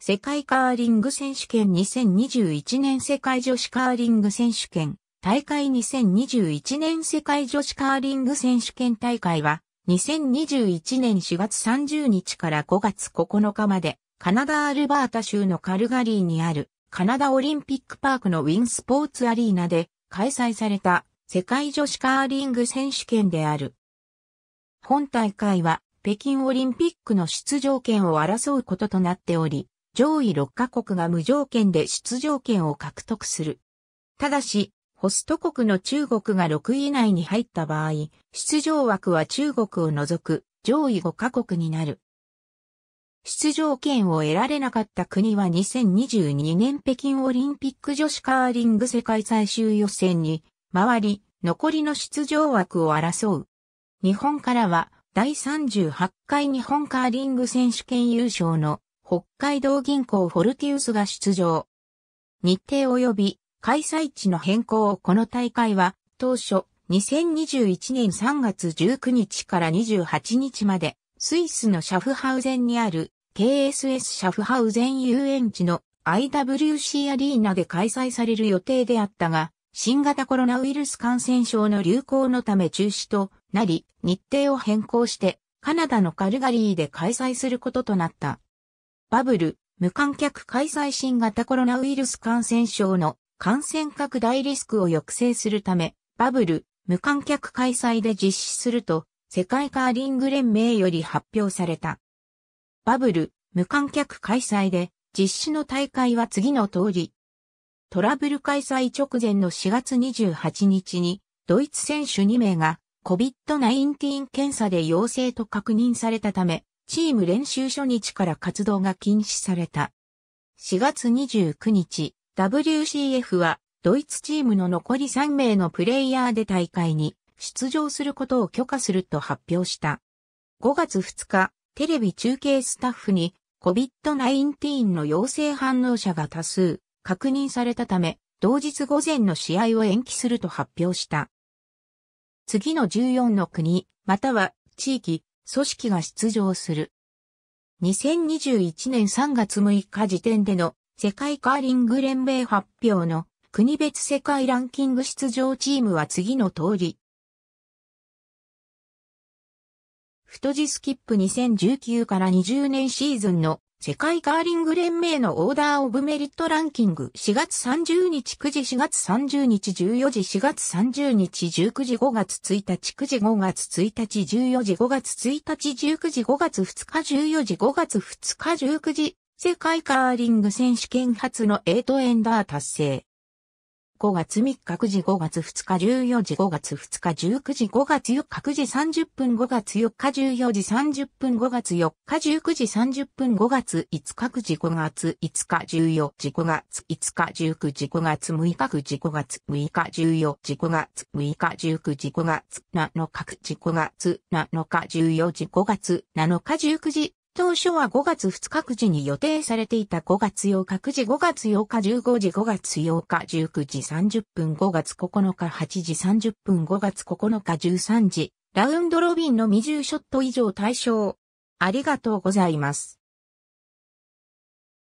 世界カーリング選手権2021年世界女子カーリング選手権大会2021年世界女子カーリング選手権大会は2021年4月30日から5月9日までカナダアルバータ州のカルガリーにあるカナダオリンピックパークのウィンスポーツアリーナで開催された世界女子カーリング選手権である。本大会は北京オリンピックの出場権を争うこととなっており、上位6カ国が無条件で出場権を獲得する。ただし、ホスト国の中国が6位以内に入った場合、出場枠は中国を除く上位5カ国になる。出場権を得られなかった国は2022年北京オリンピック女子カーリング世界最終予選に回り、残りの出場枠を争う。日本からは第38回日本カーリング選手権優勝の北海道銀行フォルティウスが出場。日程及び開催地の変更をこの大会は当初2021年3月19日から28日までスイスのシャフハウゼンにある KSS シャフハウゼン遊園地の IWC アリーナで開催される予定であったが、新型コロナウイルス感染症の流行のため中止となり、日程を変更して、カナダのカルガリーで開催することとなった。バブル、無観客開催新型コロナウイルス感染症の感染拡大リスクを抑制するため、バブル、無観客開催で実施すると、世界カーリング連盟より発表された。バブル、無観客開催で、実施の大会は次の通り。トラブル開催直前の4月28日に、ドイツ選手2名が COVID-19 検査で陽性と確認されたため、チーム練習初日から活動が禁止された。4月29日、WCF はドイツチームの残り3名のプレイヤーで大会に出場することを許可すると発表した。5月2日、テレビ中継スタッフに COVID-19 の陽性反応者が多数確認されたため、同日午前の試合を延期すると発表した。次の14の国、または地域、組織が出場する。2021年3月6日時点での世界カーリング連盟発表の国別世界ランキング出場チームは次の通り。太字スキップ2019から20年シーズンの世界カーリング連盟のオーダーオブメリットランキング4月30日9時4月30日14時4月30日19時5月1日9時5月1日14時5月1日19時5月2日14時5月2日19時世界カーリング選手権初の8エンダー達成5月3日9時5月2日14時5月2日19時5月4日9時30分5月4日14時30分5月4日19時30分5月5日9時5月5日14時5月5日19時5月6日9時5月6日14時5月6日19時5月7日9時5月7日14時5月7日19時当初は5月2日く時に予定されていた5月8日9時5月8日15時5月8日19時30分5月9日8時30分5月9日13時ラウンドロビンの20ショット以上対象。ありがとうございます。